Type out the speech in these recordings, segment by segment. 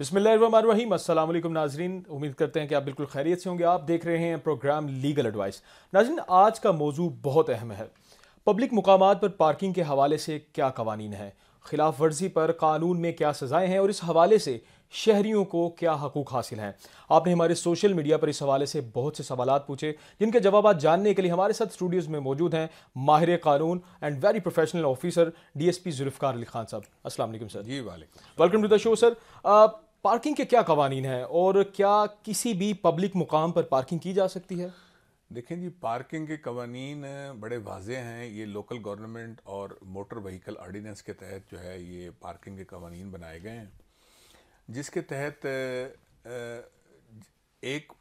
बसमिल नाजरीन उम्मीद करते हैं कि आप बिल्कुल खैरियत से होंगे आप देख रहे हैं प्रोग्राम लीगल एडवाइस नाजरीन आज का मौजू बहुत अहम है पब्लिक मकाम पर पार्किंग के हवाले से क्या कवानीन है खिलाफ वर्जी पर कानून में क्या सज़ाएं हैं और इस हवाले से शहरीों को क्या हकूक़ हासिल हैं आपने हमारे सोशल मीडिया पर इस हवाले से बहुत से सवाल पूछे जिनके जवाब जानने के लिए हमारे साथ स्टूडियोज़ में मौजूद हैं माहिर कानून and very professional officer D S P Zulfar Ali Khan sahab असल सर जी वाले welcome to the show sir parking के क्या कवानीन हैं और क्या किसी भी पब्लिक मुकाम पर पार्किंग की जा सकती है देखें जी पार्किंग के कवानीन बड़े वाजे हैं ये लोकल गवर्नमेंट और मोटर व्हीकल ऑर्डीनेंस के तहत जो है ये पार्किंग के कवानीन बनाए गए हैं जिसके तहत एक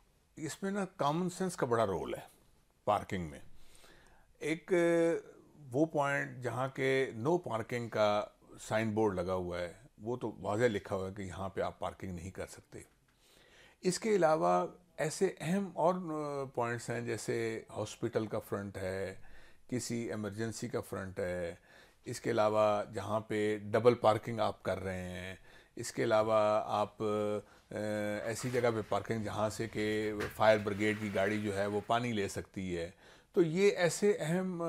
इसमें ना कॉमन सेंस का बड़ा रोल है पार्किंग में एक वो पॉइंट जहाँ के नो पार्किंग का साइन बोर्ड लगा हुआ है वो तो वाजह लिखा हुआ है कि यहाँ पे आप पार्किंग नहीं कर सकते इसके अलावा ऐसे अहम और पॉइंट्स हैं जैसे हॉस्पिटल का फ्रंट है किसी इमरजेंसी का फ्रंट है इसके अलावा जहाँ पे डबल पार्किंग आप कर रहे हैं इसके अलावा आप ऐसी जगह पे पार्किंग जहाँ से कि फायर ब्रिगेड की गाड़ी जो है वो पानी ले सकती है तो ये ऐसे अहम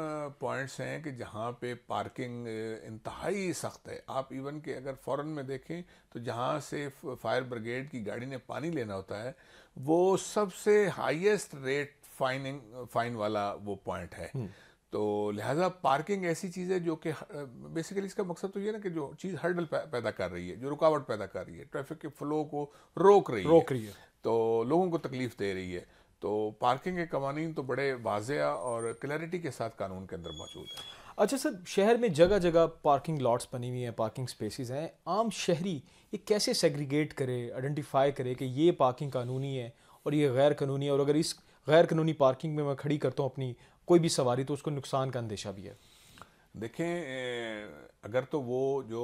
पॉइंट्स हैं कि जहाँ पे पार्किंग इंतहाई सख्त है आप इवन के अगर फ़ौरन में देखें तो जहाँ से फायर ब्रिगेड की गाड़ी ने पानी लेना होता है वो सबसे हाईएस्ट रेट फाइनिंग फाइन वाला वो पॉइंट है हम्म। तो लिहाजा पार्किंग ऐसी चीज़ है जो कि बेसिकली इसका मकसद तो ये ना कि जो चीज़ हर्डल पैदा कर रही है जो रुकावट पैदा कर रही है ट्रैफिक के फ्लो को रोक रही रोक है, रही है तो लोगों को तकलीफ दे रही है तो पार्किंग के कवानीन तो बड़े वाजिया और क्लैरिटी के साथ कानून के अंदर मौजूद है अच्छा सर शहर में जगह जगह पार्किंग लॉट्स बनी हुई हैं पार्किंग स्पेसेस हैं आम शहरी ये कैसे सेग्रीगेट करे आइडेंटिफाई करे कि ये पार्किंग कानूनी है और ये गैर कानूनी है और अगर इस गैर कानूनी पार्किंग में मैं खड़ी करता हूँ अपनी कोई भी सवारी तो उसको नुकसान का अंदेशा भी है देखें अगर तो वो जो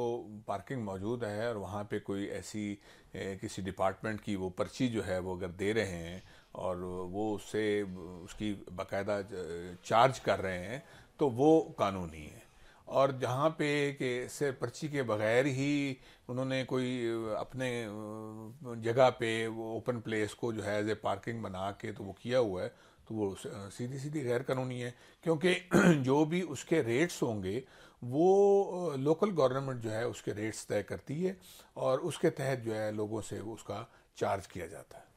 पार्किंग मौजूद है और वहाँ पे कोई ऐसी किसी डिपार्टमेंट की वो पर्ची जो है वो अगर दे रहे हैं और वो उससे उसकी बाकायदा चार्ज कर रहे हैं तो वो कानूनी है और जहाँ पे कि सिर्फ पर्ची के बगैर ही उन्होंने कोई अपने जगह पे वो ओपन प्लेस को जो है एज ए पार्किंग बना के तो वो किया हुआ है तो वो सीधी सीधी गैर कानूनी है क्योंकि जो भी उसके रेट्स होंगे वो लोकल गवर्नमेंट जो है उसके रेट्स तय करती है और उसके तहत जो है लोगों से उसका चार्ज किया जाता है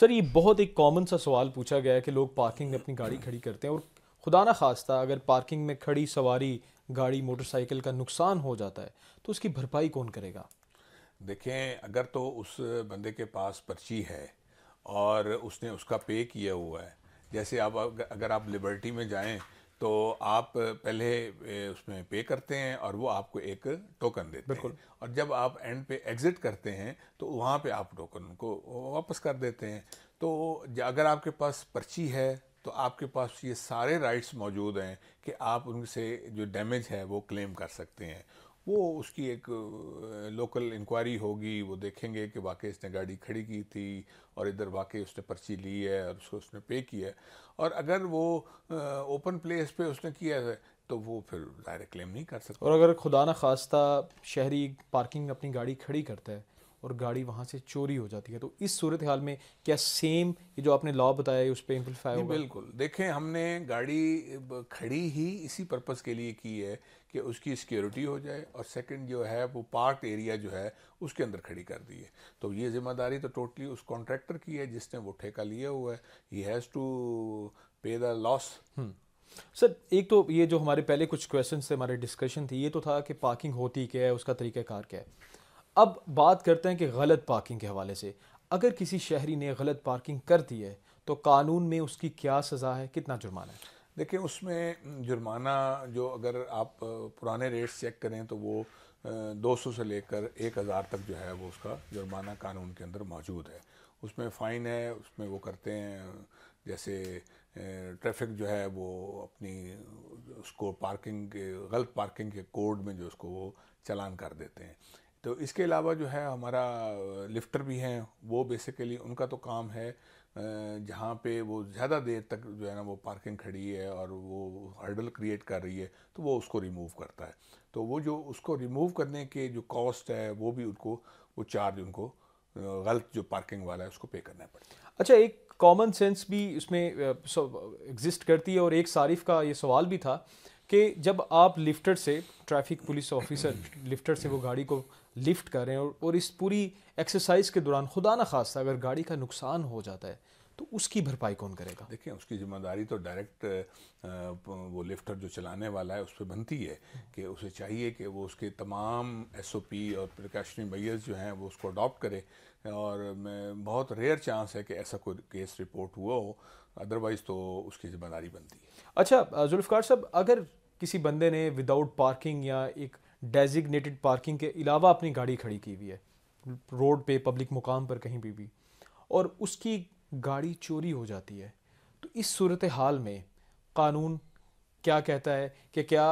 सर ये बहुत एक कॉमन सा सवाल पूछा गया है कि लोग पार्किंग में अपनी गाड़ी खड़ी करते हैं और खुदा ना खास्ता अगर पार्किंग में खड़ी सवारी गाड़ी मोटरसाइकिल का नुकसान हो जाता है तो उसकी भरपाई कौन करेगा देखें अगर तो उस बंदे के पास पर्ची है और उसने उसका पे किया हुआ है जैसे आप अगर आप लिबर्टी में जाएं तो आप पहले उसमें पे करते हैं और वो आपको एक टोकन देते बिल्कुल हैं। और जब आप एंड पे एग्जिट करते हैं तो वहाँ पे आप टोकन उनको वापस कर देते हैं तो अगर आपके पास पर्ची है तो आपके पास ये सारे राइट्स मौजूद हैं कि आप उनसे जो डैमेज है वो क्लेम कर सकते हैं वो उसकी एक लोकल इंक्वायरी होगी वो देखेंगे कि वाकई इसने गाड़ी खड़ी की थी और इधर वाकई उसने पर्ची ली है और उसको उसने पे किया है और अगर वो ओपन प्लेस पे उसने किया है तो वो फिर डायरेक्ट क्लेम नहीं कर सकता और अगर खुदा न खास्ता शहरी पार्किंग अपनी गाड़ी खड़ी करता है और गाड़ी वहाँ से चोरी हो जाती है तो इस सूरत हाल में क्या सेम ये जो आपने लॉ बताया है उस पर इम्प्लीफाई होगा बिल्कुल देखें हमने गाड़ी खड़ी ही इसी पर्पज़ के लिए की है कि उसकी सिक्योरिटी हो जाए और सेकंड जो है वो पार्क एरिया जो है उसके अंदर खड़ी कर दी है तो ये जिम्मेदारी तो टोटली उस कॉन्ट्रैक्टर की है जिसने वो ठेका लिया हुआ है he has to pay the loss sir एक तो ये जो हमारे पहले कुछ क्वेश्चन थे हमारे डिस्कशन थी ये तो था कि पार्किंग होती क्या है उसका तरीक़ाकार क्या है अब बात करते हैं कि गलत पार्किंग के हवाले से अगर किसी शहरी ने गलत पार्किंग कर दी है तो कानून में उसकी क्या सज़ा है कितना जुर्माना है देखिए उसमें जुर्माना जो अगर आप पुराने रेट्स चेक करें तो वो 200 से लेकर 1000 तक जो है वो उसका जुर्माना कानून के अंदर मौजूद है उसमें फ़ाइन है उसमें वो करते हैं जैसे ट्रैफिक जो है वो अपनी उसको पार्किंग के गलत पार्किंग के कोड में जो उसको वो चलान कर देते हैं तो इसके अलावा जो है हमारा लिफ्टर भी हैं वो बेसिकली उनका तो काम है जहाँ पे वो ज़्यादा देर तक जो है ना वो पार्किंग खड़ी है और वो हर्डल क्रिएट कर रही है तो वो उसको रिमूव करता है तो वो जो उसको रिमूव करने के जो कॉस्ट है वो भी उनको वो चार्ज उनको गलत जो पार्किंग वाला है उसको पे करना पड़ता है अच्छा एक कॉमन सेंस भी इसमें एग्जिस्ट करती है और एक सारिफ का ये सवाल भी था कि जब आप लिफ्टर से ट्रैफिक पुलिस ऑफिसर लिफ्टर से वो गाड़ी को लिफ्ट करें और, और इस पूरी एक्सरसाइज के दौरान खुदा न खास्ता अगर गाड़ी का नुकसान हो जाता है तो उसकी भरपाई कौन करेगा देखिए उसकी जिम्मेदारी तो डायरेक्ट वो लिफ्टर जो चलाने वाला है उस पर बनती है कि उसे चाहिए कि वो उसके तमाम पी और प्रिकॉशनरी मैयर्स जो हैं वो उसको अडॉप्ट करे और बहुत रेयर चांस है कि ऐसा कोई केस रिपोर्ट हुआ हो अदरवाइज़ तो उसकी जिम्मेदारी बनती है अच्छा जुल्फकार साहब अगर किसी बंदे ने विदाउट पार्किंग या एक डेजिग्नेटेड पार्किंग के अलावा अपनी गाड़ी खड़ी की हुई है रोड पे पब्लिक मुकाम पर कहीं भी भी और उसकी गाड़ी चोरी हो जाती है तो इस सूरत हाल में कानून क्या कहता है कि क्या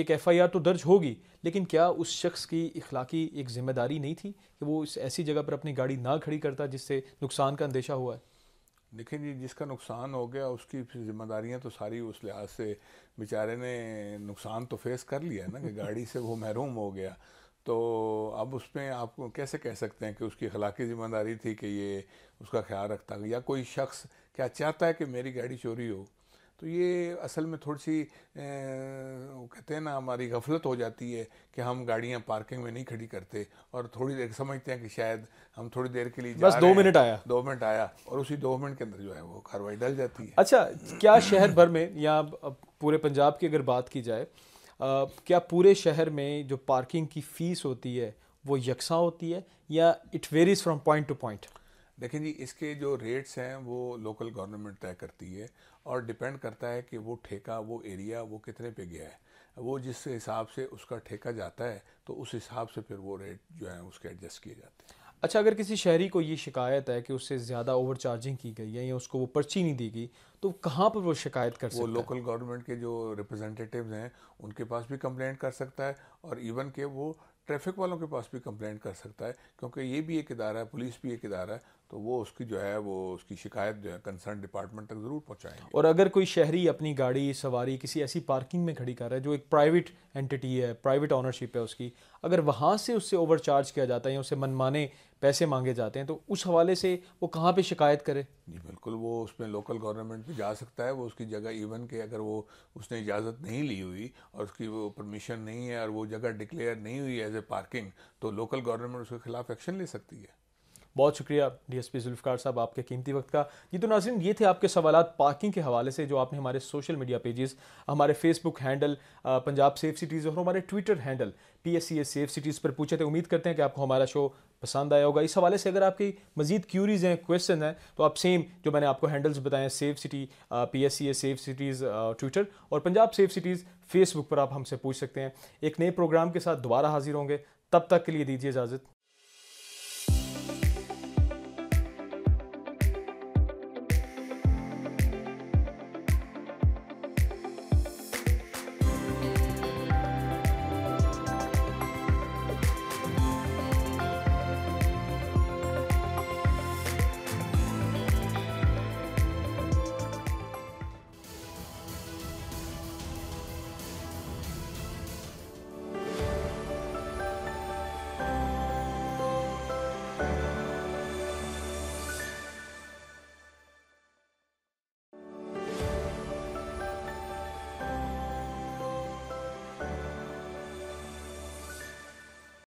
एक एफआईआर तो दर्ज होगी लेकिन क्या उस शख्स की इखलाकी एक ज़िम्मेदारी नहीं थी कि वो इस ऐसी जगह पर अपनी गाड़ी ना खड़ी करता जिससे नुकसान का अंदेशा हुआ है देखिए जी जिसका नुकसान हो गया उसकी जिम्मेदारियां तो सारी उस लिहाज से बेचारे ने नुकसान तो फेस कर लिया ना कि गाड़ी से वो महरूम हो गया तो अब उसमें आप कैसे कह सकते हैं कि उसकी अखलाकी ज़िम्मेदारी थी कि ये उसका ख्याल रखता या कोई शख्स क्या चाहता है कि मेरी गाड़ी चोरी हो तो ये असल में थोड़ी सी वो कहते हैं ना हमारी गफलत हो जाती है कि हम गाड़ियां पार्किंग में नहीं खड़ी करते और थोड़ी देर समझते हैं कि शायद हम थोड़ी देर के लिए बस दो मिनट आया दो मिनट आया और उसी दो मिनट के अंदर जो है वो कार्रवाई डल जाती है अच्छा क्या शहर भर में या पूरे पंजाब की अगर बात की जाए क्या पूरे शहर में जो पार्किंग की फ़ीस होती है वो यकसा होती है या it varies from point to point देखें जी इसके जो रेट्स हैं वो लोकल गवर्नमेंट तय करती है और डिपेंड करता है कि वो ठेका वो एरिया वो कितने पे गया है वो जिस हिसाब से उसका ठेका जाता है तो उस हिसाब से फिर वो रेट जो है उसके एडजस्ट किए जाते हैं अच्छा अगर किसी शहरी को ये शिकायत है कि उससे ज़्यादा ओवर चार्जिंग की गई है या उसको वो पर्ची नहीं दी गई तो कहाँ पर वो शिकायत कर वो है वो लोकल गवर्नमेंट के जो रिप्रेजेंटेटिव हैं उनके पास भी कंप्लेंट कर सकता है और इवन के वो ट्रैफिक वालों के पास भी कंप्लेंट कर सकता है क्योंकि ये भी एक इदारा है पुलिस भी एक इदारा है तो वो उसकी जो है वो उसकी शिकायत जो है कंसर्न डिपार्टमेंट तक ज़रूर पहुँचाएंगे और अगर कोई शहरी अपनी गाड़ी सवारी किसी ऐसी पार्किंग में खड़ी कर रहा है जो एक प्राइवेट एंटिटी है प्राइवेट ऑनरशिप है उसकी अगर वहाँ से उससे ओवरचार्ज किया जाता है या उसे मनमाने पैसे मांगे जाते हैं तो उस हवाले से वो कहाँ पे शिकायत करे जी बिल्कुल वो उसमें लोकल गवर्नमेंट पे जा सकता है वो उसकी जगह इवन के अगर वो उसने इजाज़त नहीं ली हुई और उसकी वो परमिशन नहीं है और वो जगह डिक्लेयर नहीं हुई एज ए पार्किंग तो लोकल गवर्नमेंट उसके खिलाफ एक्शन ले सकती है बहुत शुक्रिया डीएसपी जुल्फकार साहब आपके कीमती वक्त का जी तो नाजिन ये थे आपके सवाल पार्किंग के हवाले से जो आपने हमारे सोशल मीडिया पेजेस हमारे Facebook handle Punjab safe cities और हमारे Twitter handle P S C S safe cities पर पूछे थे उम्मीद करते हैं कि आपको हमारा शो पसंद आया होगा इस हवाले से अगर आपकी मजीद क्यूरीज हैं क्वेश्चन हैं तो आप सेम जो मैंने आपको हैंडल्स बताएं safe city P S C S safe cities Twitter और पंजाब सेफ सिटीज़ फेसबुक पर आप हमसे पूछ सकते हैं एक नए प्रोग्राम के साथ दोबारा हाजिर होंगे तब तक के लिए दीजिए इजाज़त